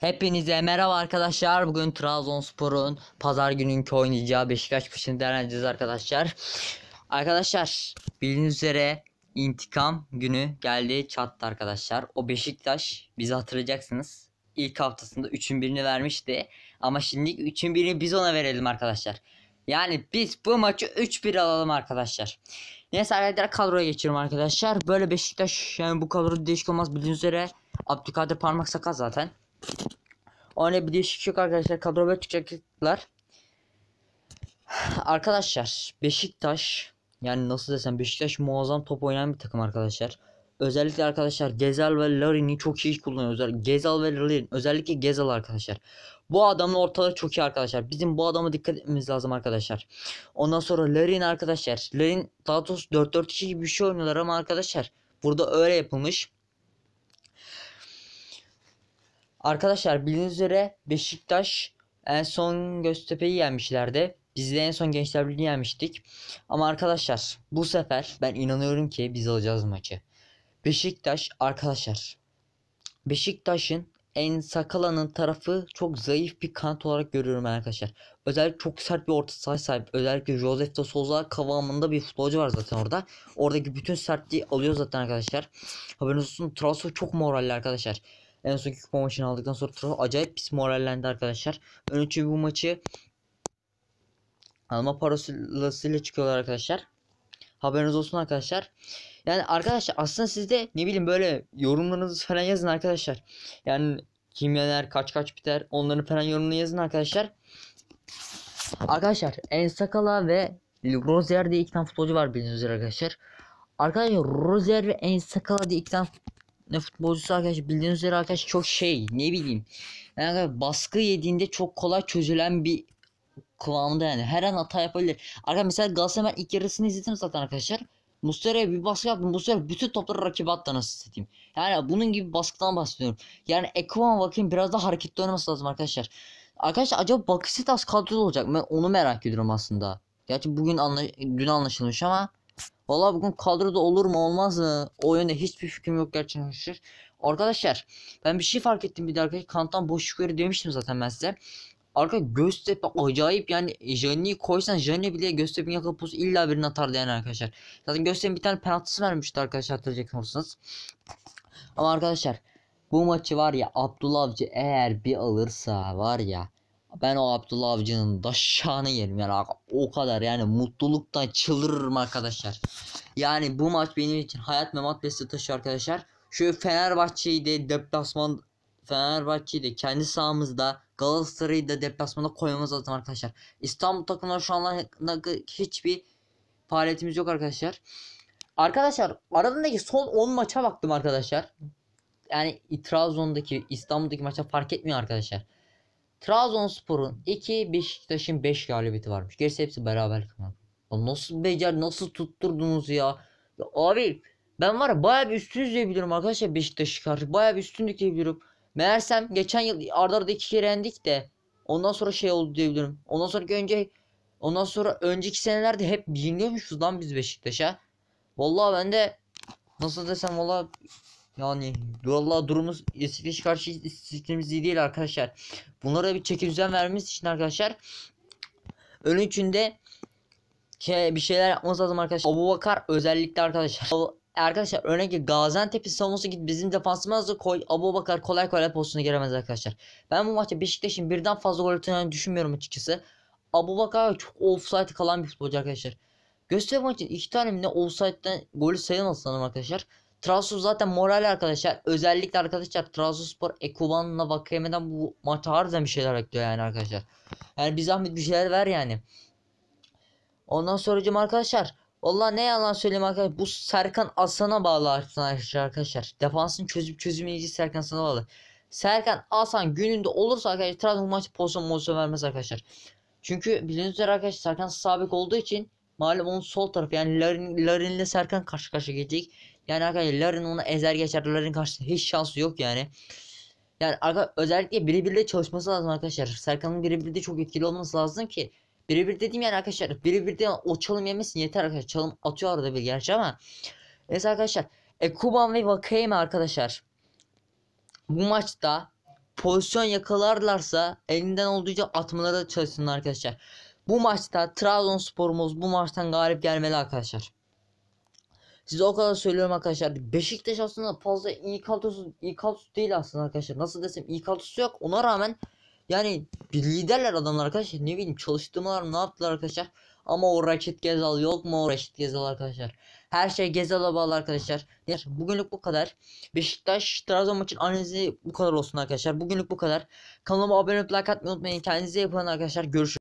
Hepinize merhaba arkadaşlar. Bugün Trabzonspor'un pazar gününkü oynayacağı Beşiktaş maçını değerlendireceğiz arkadaşlar. Arkadaşlar bildiğiniz üzere intikam günü geldi çattı arkadaşlar. O Beşiktaş bizi hatırlayacaksınız. İlk haftasında 3'ün birini vermişti. Ama şimdi 3'ün birini biz ona verelim arkadaşlar. Yani biz bu maçı 3-1 alalım arkadaşlar. Neyse arkadaşlar kadroya geçiyorum arkadaşlar. Böyle Beşiktaş yani bu kadro değişik olmaz bildiğiniz üzere. Abdülkadir parmak sakat zaten. O ne bir değişik yok arkadaşlar. böyle çıkacaklar. Arkadaşlar Beşiktaş yani nasıl desem Beşiktaş muazzam top oynayan bir takım arkadaşlar. Özellikle arkadaşlar Gezal ve Larin'i çok iyi kullanıyor. Özellikle Gezal ve Larin. Özellikle Gezal arkadaşlar. Bu adamın ortalığı çok iyi arkadaşlar. Bizim bu adama dikkat etmemiz lazım arkadaşlar. Ondan sonra Larin arkadaşlar. Larin daha doğrusu 4-4-2 gibi bir şey oynuyorlar ama arkadaşlar. Burada öyle yapılmış. Arkadaşlar bildiğiniz üzere Beşiktaş en son Göztepe'yi yenmişlerdi. Biz de en son Gençler Birliği yenmiştik. Ama arkadaşlar bu sefer ben inanıyorum ki biz alacağız maçı. Beşiktaş arkadaşlar. Beşiktaş'ın en Sakala'nın tarafı çok zayıf bir kanat olarak görüyorum arkadaşlar. Özellikle çok sert bir orta sahaya sahip. Özellikle Josef de Souza kavamında bir futbolcu var zaten orada. Oradaki bütün sertliği alıyor zaten arkadaşlar. Haberiniz olsun transfer çok moralli arkadaşlar. En sonki kupa maçını aldıktan sonra Trofeo acayip pis morallendi arkadaşlar. Ön bu maçı alma parasıyla çıkıyorlar arkadaşlar. Haberiniz olsun arkadaşlar. Yani arkadaşlar aslında sizde ne bileyim böyle yorumlarınızı falan yazın arkadaşlar. Yani kim yener kaç kaç biter onların falan yorumunu yazın arkadaşlar. Arkadaşlar En Sakala ve Rozier diye iki tane futbolcu var bildiğiniz üzere arkadaşlar. Arkadaşlar Rozier ve En Sakala diye iki tane ne futbolcusu arkadaşlar bildiğiniz üzere arkadaşlar çok şey ne bileyim. Yani baskı yediğinde çok kolay çözülen bir kıvamda yani. Her an hata yapabilir. Arkadaşlar mesela Galatasaray ilk yarısını izledim zaten arkadaşlar. Muslera'ya bir baskı yaptım. Muslera bütün topları rakibe attı nasıl satayım. Yani bunun gibi baskıdan bahsediyorum. Yani Ekuban bakayım biraz daha hareketli oynaması lazım arkadaşlar. Arkadaşlar acaba Bakisitas kadroda olacak mı? Onu merak ediyorum aslında. Gerçi bugün anla dün anlaşılmış ama Valla bugün kadroda olur mu olmaz mı? O yönde hiçbir fikrim yok gerçekten. Arkadaşlar ben bir şey fark ettim bir de arkadaşlar. Kantan boşluk yeri demiştim zaten ben size. Arka Göztepe acayip yani Jani'yi koysan Jani bile Göztepe'nin yakın postu illa birini atardı yani arkadaşlar. Zaten Göztepe'nin bir tane penaltısı vermişti arkadaşlar hatırlayacak hatırlayacaksınız. Ama arkadaşlar bu maçı var ya Abdullah Avcı eğer bir alırsa var ya ben o Abdullah Avcı'nın daşağını yerim yani o kadar yani mutluluktan çıldırırım arkadaşlar. Yani bu maç benim için hayat memat taşı arkadaşlar. Şu Fenerbahçe'yi de deplasman Fenerbahçe'yi de kendi sahamızda Galatasaray'ı da deplasmanda koymamız lazım arkadaşlar. İstanbul takımları şu anlarda hiçbir faaliyetimiz yok arkadaşlar. Arkadaşlar aradaki son 10 maça baktım arkadaşlar. Yani Trabzon'daki İstanbul'daki maça fark etmiyor arkadaşlar. Trabzonspor'un 2, Beşiktaş'ın 5 galibiyeti varmış. Gerisi hepsi beraber falan. Nasıl becer, nasıl tutturdunuz ya? ya abi ben var ya bayağı bir üstünüz diyebilirim arkadaşlar Beşiktaş'ı karşı. Bayağı bir üstünlük diyebilirim. Meğersem geçen yıl arda arda iki kere yendik de ondan sonra şey oldu diyebilirim. Ondan sonra önce ondan sonra önceki senelerde hep yeniliyormuşuz lan biz Beşiktaş'a. Vallahi ben de nasıl desem vallahi yani vallahi durumumuz İsveç karşı sistemimiz iyi değil arkadaşlar. Bunlara bir çekim düzen vermemiz için arkadaşlar. Ön üçünde bir şeyler yapmamız lazım arkadaşlar. Abu Bakar özellikle arkadaşlar. Arkadaşlar örneğin Gaziantep'in savunması git bizim defansımıza koy. Abu Bakar kolay kolay postuna giremez arkadaşlar. Ben bu maçta Beşiktaş'ın birden fazla gol atacağını düşünmüyorum açıkçası. Abu Bakar çok offside kalan bir futbolcu arkadaşlar. Gösteri maçın iki tane mi ne offside'den golü sayılmaz sanırım arkadaşlar. Trabzon zaten moral arkadaşlar. Özellikle arkadaşlar Trabzonspor Ekuban'la Vakayeme'den bu maça harbiden bir şeyler bekliyor yani arkadaşlar. Yani bir zahmet bir şeyler ver yani. Ondan sonracım arkadaşlar. Valla ne yalan söyleyeyim arkadaşlar. Bu Serkan Asan'a bağlı arkadaşlar. Defansını çözüp çözümleyici Serkan Asan'a bağlı. Serkan Asan gününde olursa arkadaşlar Trabzon maçı pozisyon pozisyon vermez arkadaşlar. Çünkü bildiğiniz üzere arkadaşlar Serkan sabit olduğu için Malum onun sol tarafı yani Larin, Larin ile Serkan karşı karşıya gelecek. Yani arkadaşlar Larin onu ezer geçer. Larin karşısında hiç şansı yok yani. Yani arka, özellikle birebirle çalışması lazım arkadaşlar. Serkan'ın birebirde çok etkili olması lazım ki. Birebir dediğim yani arkadaşlar birebirde o çalım yemesin yeter arkadaşlar. Çalım atıyor arada bir gerçi ama. Neyse arkadaşlar. E, Kuban ve Vakayme arkadaşlar. Bu maçta pozisyon yakalarlarsa elinden olduğunca atmalara çalışsınlar arkadaşlar. Bu maçta Trabzonspor'umuz bu maçtan galip gelmeli arkadaşlar. Size o kadar söylüyorum arkadaşlar. Beşiktaş aslında fazla iyi kadrosu, iyi kadrosu değil aslında arkadaşlar. Nasıl desem iyi kadrosu yok. Ona rağmen yani bir liderler adamlar arkadaşlar. Ne bileyim çalıştırmalar ne yaptılar arkadaşlar. Ama o Raşit Gezal yok mu o Raşit Gezal arkadaşlar. Her şey Gezal'a bağlı arkadaşlar. Neyse bugünlük bu kadar. Beşiktaş Trabzon maçın analizi bu kadar olsun arkadaşlar. Bugünlük bu kadar. Kanalıma abone olup like atmayı unutmayın. Kendinize iyi bakın arkadaşlar. Görüşürüz.